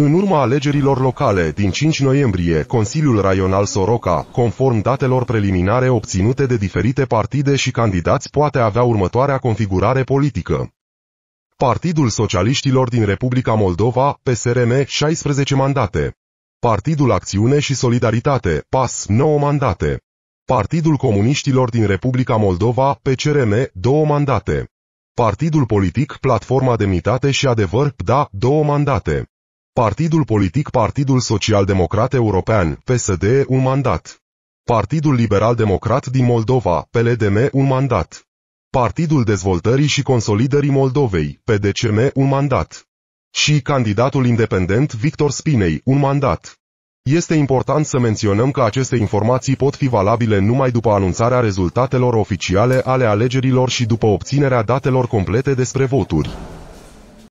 În urma alegerilor locale din 5 noiembrie, Consiliul Raional Soroca, conform datelor preliminare obținute de diferite partide și candidați, poate avea următoarea configurare politică. Partidul Socialiștilor din Republica Moldova, PSRM, 16 mandate. Partidul Acțiune și Solidaritate, PAS, 9 mandate. Partidul Comuniștilor din Republica Moldova, PCRM, 2 mandate. Partidul Politic Platforma Demnitate și Adevăr, PDA, 2 mandate. Partidul politic Partidul Social-Democrat European, PSD, un mandat. Partidul Liberal-Democrat din Moldova, PLDM, un mandat. Partidul Dezvoltării și Consolidării Moldovei, PDCM, un mandat. Și candidatul independent Victor Spinei, un mandat. Este important să menționăm că aceste informații pot fi valabile numai după anunțarea rezultatelor oficiale ale alegerilor și după obținerea datelor complete despre voturi.